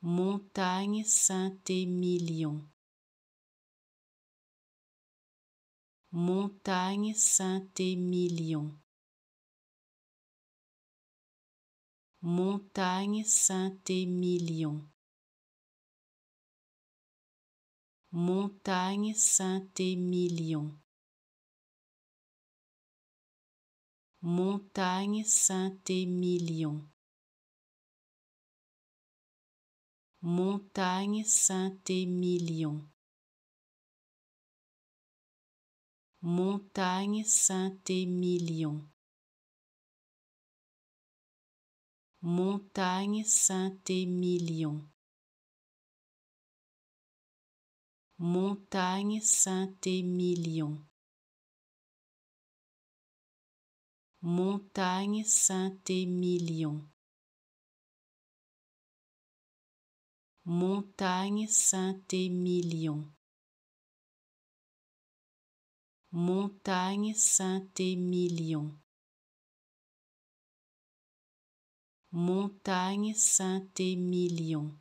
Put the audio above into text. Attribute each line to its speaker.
Speaker 1: Montagne Saint-Émilion. Montagne Saint-Émilion. Montagne Saint-Émilion. Montagne Saint-Émilion. Montagne Saint-Émilion. Montagne Saint-Émilion. Montagne Saint-Émilion. Montagne Saint-Émilion. Montagne Saint-Émilion. Montagne Saint-Émilion. Montagne Saint-Émilion. Montagne Saint-Émilion. Montagne Saint-Émilion.